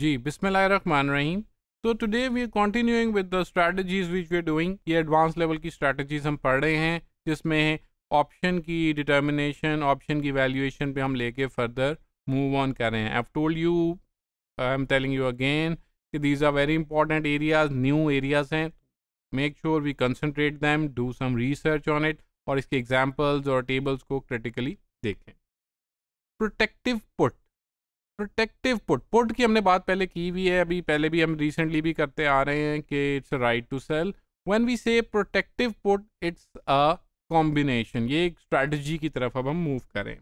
जी बिस्मिल रखमान रहीम तो today we are with the strategies which we are doing ये एडवांस लेवल की स्ट्रेटजीज हम पढ़ रहे हैं जिसमें ऑप्शन की डिटर्मिनेशन ऑप्शन की वैल्यूएशन पे हम लेके फर्दर मूव ऑन कर रहे हैं I told you I am telling you again कि these are very important areas new areas हैं make sure we concentrate them do some research on it और इसके एग्जाम्पल्स और टेबल्स को क्रिटिकली देखें protective put protective put put की हमने बात पहले की हुई है अभी पहले भी हम रिसेंटली भी करते आ रहे हैं कि it's right to sell when we say protective put it's a combination ये एक स्ट्रैटेजी की तरफ अब हम मूव करें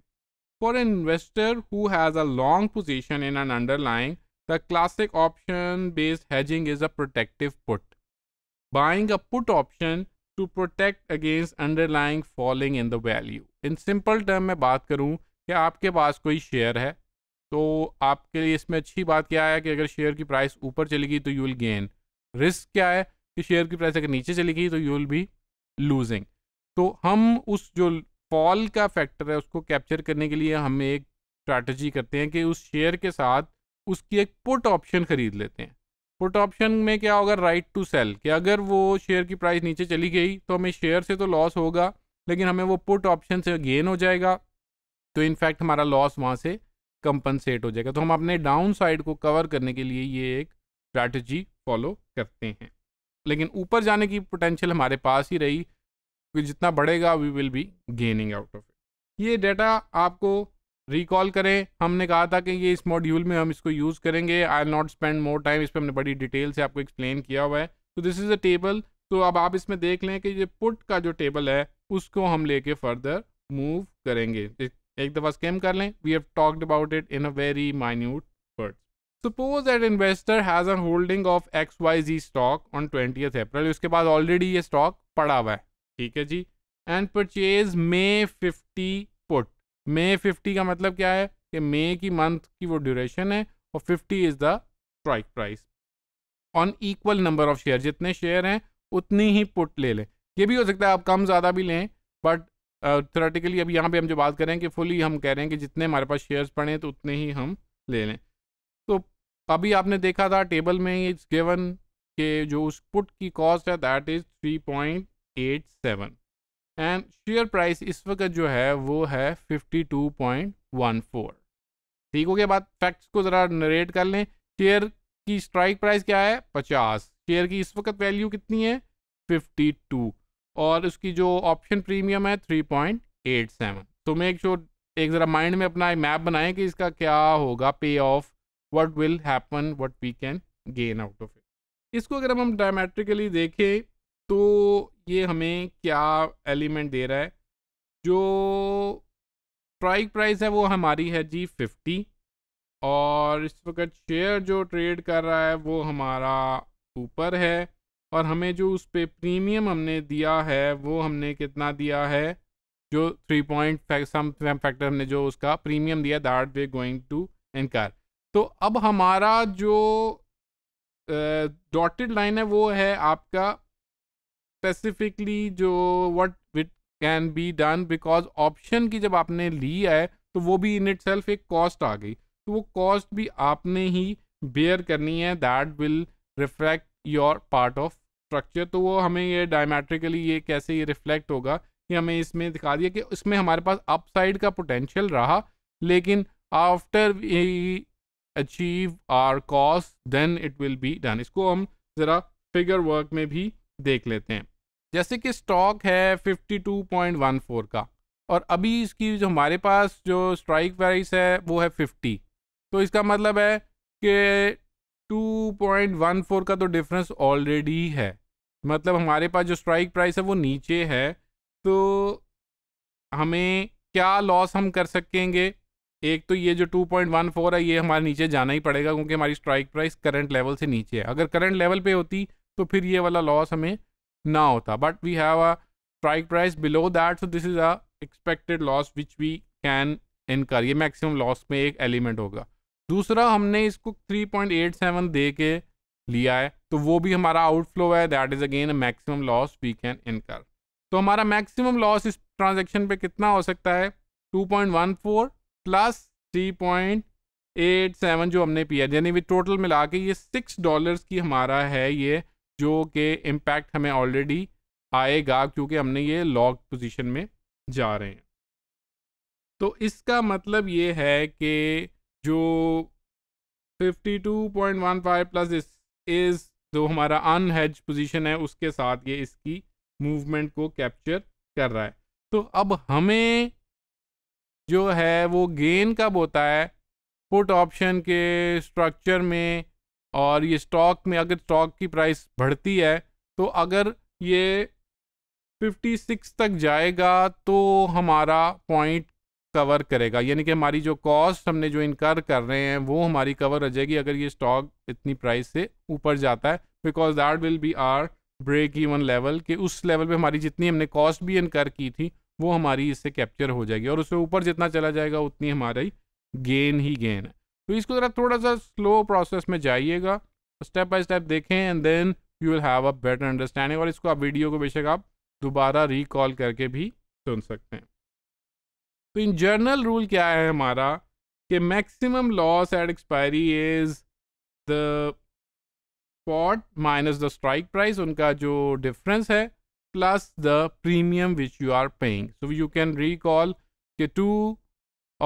for an investor who has a long position in an underlying the classic option based hedging is a protective put buying a put option to protect against underlying falling in the value in simple term मैं बात करूँ कि आपके पास कोई share है तो आपके लिए इसमें अच्छी बात क्या है कि अगर शेयर की प्राइस ऊपर चली गई तो यू विल गेन रिस्क क्या है कि शेयर की प्राइस अगर नीचे चली गई तो यू विल बी लूजिंग तो हम उस जो फॉल का फैक्टर है उसको कैप्चर करने के लिए हम एक स्ट्रैटेजी करते हैं कि उस शेयर के साथ उसकी एक पुट ऑप्शन खरीद लेते हैं पुट ऑप्शन में क्या होगा राइट टू सेल कि अगर वो शेयर की प्राइस नीचे चली गई तो हमें शेयर से तो लॉस होगा लेकिन हमें वो पुट ऑप्शन से गेन हो जाएगा तो इनफैक्ट हमारा लॉस वहाँ से कंपनसेट हो जाएगा तो हम अपने डाउन साइड को कवर करने के लिए ये एक स्ट्रैटेजी फॉलो करते हैं लेकिन ऊपर जाने की पोटेंशियल हमारे पास ही रही क्योंकि जितना बढ़ेगा we will be gaining out of it ये डेटा आपको रिकॉल करें हमने कहा था कि ये इस मॉड्यूल में हम इसको यूज़ करेंगे I not spend more time इस पर हमने बड़ी डिटेल से आपको एक्सप्लेन किया हुआ है तो दिस इज़ अ टेबल तो अब आप इसमें देख लें कि ये पुट का जो टेबल है उसको हम लेके फर्दर मूव करेंगे एक दफ़ा स्कैम कर लें we have talked about it in a very minute word suppose that investor has a holding of X Y Z stock on twenty April उसके बाद ऑलरेडी ये स्टॉक पड़ा हुआ है ठीक है जी and purchase May fifty put May fifty का मतलब क्या है कि मे की मंथ की वो ड्यूरेशन है और fifty is the strike price on equal number of share जितने शेयर हैं उतनी ही पुट ले लें ये भी हो सकता है आप कम ज़्यादा भी लें बट थोरेटिकली अभी यहाँ पे हम जो बात करें कि फुली हम कह रहे हैं कि जितने हमारे पास शेयर्स पड़े तो उतने ही हम ले लें तो अभी आपने देखा था टेबल में इट्स गिवन के जो उस पुट की कॉस्ट है that is three point eight seven and share price इस वक्त जो है वो है fifty two point one four ठीक हो गया बात फैक्ट्स को ज़रा नरेट कर लें शेयर की स्ट्राइक प्राइस क्या है पचास शेयर की इस वक्त वैल्यू कितनी है फिफ्टी टू और उसकी जो ऑप्शन प्रीमियम है थ्री पॉइंट एट सेवन तो मेक श्योर एक ज़रा माइंड में अपना मैप बनाएं कि इसका क्या होगा pay off what will happen what we can gain out of it इसको अगर हम डायमेट्रिकली देखें तो ये हमें क्या एलिमेंट दे रहा है जो स्ट्राइक प्राइस है वो हमारी है जी फिफ्टी और इस वक्त शेयर जो ट्रेड कर रहा है वो हमारा ऊपर है और हमें जो उस पर प्रीमियम हमने दिया है वो हमने कितना दिया है जो थ्री पॉइंट सम फैक्टर हमने जो उसका प्रीमियम दिया दैट वे गोइंग टू इनकार तो अब हमारा जो डॉटेड uh, लाइन है वो है आपका स्पेसिफिकली जो what it can be done because option की जब आपने ली है तो वो भी इन इट सेल्फ एक कॉस्ट आ गई तो वो कॉस्ट भी आपने ही बेयर करनी है that will reflect your part of structure तो वो हमें ये डायमेट्रिकली ये कैसे ये रिफ्लेक्ट होगा कि हमें इसमें दिखा दिया कि इसमें हमारे पास अपसाइड का पोटेंशियल रहा लेकिन after we achieve our cost then it will be done इसको हम ज़रा फिगर वर्क में भी देख लेते हैं जैसे कि स्टॉक है 52.14 का और अभी इसकी जो हमारे पास जो स्ट्राइक प्राइस है वो है 50 तो इसका मतलब है कि 2.14 का तो डिफरेंस ऑलरेडी है मतलब हमारे पास जो स्ट्राइक प्राइस है वो नीचे है तो हमें क्या लॉस हम कर सकेंगे एक तो ये जो 2.14 है ये हमारे नीचे जाना ही पड़ेगा क्योंकि हमारी स्ट्राइक प्राइस करंट लेवल से नीचे है अगर करंट लेवल पे होती तो फिर ये वाला लॉस हमें ना होता but we have a strike price below that so this is a expected loss which we can incur ये मैक्सिमम लॉस में एक एलिमेंट होगा दूसरा हमने इसको 3.87 दे के लिया है तो वो भी हमारा आउटफ्लो है that is again maximum loss we can incur तो हमारा मैक्सिमम लॉस इस ट्रांजेक्शन पे कितना हो सकता है 2.14 प्लस 3.87 जो हमने पिया यानी भी टोटल मिला के ये सिक्स डॉलर्स की हमारा है ये जो कि इम्पैक्ट हमें ऑलरेडी आएगा क्योंकि हमने ये लॉक पोजीशन में जा रहे हैं तो इसका मतलब ये है कि जो 52.15 प्लस इस इज़ जो हमारा अनहेज पोजीशन है उसके साथ ये इसकी मूवमेंट को कैप्चर कर रहा है तो अब हमें जो है वो गेन कब होता है पुट ऑप्शन के स्ट्रक्चर में और ये स्टॉक में अगर स्टॉक की प्राइस बढ़ती है तो अगर ये 56 तक जाएगा तो हमारा पॉइंट कवर करेगा यानी कि हमारी जो कॉस्ट हमने जो इनकर कर रहे हैं वो हमारी कवर हो जाएगी अगर ये स्टॉक इतनी प्राइस से ऊपर जाता है because that will be our break even level कि उस लेवल पे हमारी जितनी हमने कॉस्ट भी इनकर की थी वो हमारी इससे कैप्चर हो जाएगी और उससे ऊपर जितना चला जाएगा उतनी हमारी गेन ही गेन है तो इसको ज़रा थोड़ा सा स्लो प्रोसेस में जाइएगा स्टेप बाय स्टेप देखें and then you will have a better understanding और इसको आप वीडियो को बेशक आप दोबारा रिकॉल करके भी सुन सकते हैं तो इन जर्नल रूल क्या है हमारा कि maximum loss at expiry is the spot minus the strike price उनका जो डिफरेंस है plus the premium which you are paying so you can recall के टू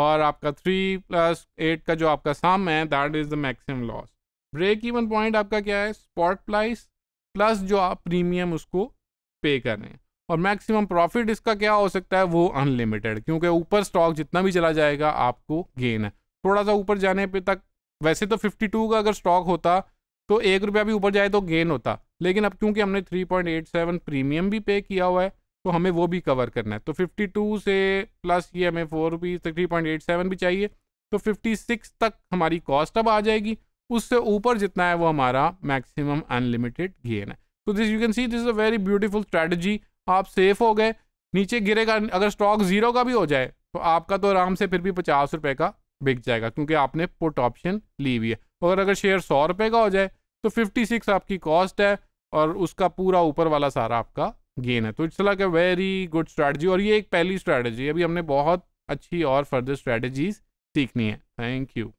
और आपका थ्री प्लस एट का जो आपका सम है that is the maximum loss break even point आपका क्या है स्पॉट प्राइस प्लस जो आप प्रीमियम उसको पे करें और मैक्सिमम प्रॉफिट इसका क्या हो सकता है वो अनलिमिटेड क्योंकि ऊपर स्टॉक जितना भी चला जाएगा आपको गेन है थोड़ा सा ऊपर जाने पे तक वैसे तो 52 का अगर स्टॉक होता तो एक रुपया भी ऊपर जाए तो गेन होता लेकिन अब क्योंकि हमने 3.87 प्रीमियम भी पे किया हुआ है तो हमें वो भी कवर करना है तो 52 से प्लस ये हमें फोर रुपीज़ तक थ्री भी चाहिए तो 56 तक हमारी कॉस्ट अब आ जाएगी उससे ऊपर जितना है वो हमारा मैक्सिमम अनलिमिटेड गेन है तो this you can see this is a very beautiful strategy आप सेफ हो गए नीचे गिरेगा अगर स्टॉक जीरो का भी हो जाए तो आपका तो आराम से फिर भी पचास रुपए का बिक जाएगा क्योंकि आपने पुट ऑप्शन ली हुई है और अगर शेयर सौ रुपये का हो जाए तो फिफ्टी सिक्स आपकी कॉस्ट है और उसका पूरा ऊपर वाला सारा आपका गेन है तो it's like a very good strategy और ये एक पहली स्ट्रैटेजी अभी हमने बहुत अच्छी और फर्दर स्ट्रैटेजीज सीखनी है थैंक यू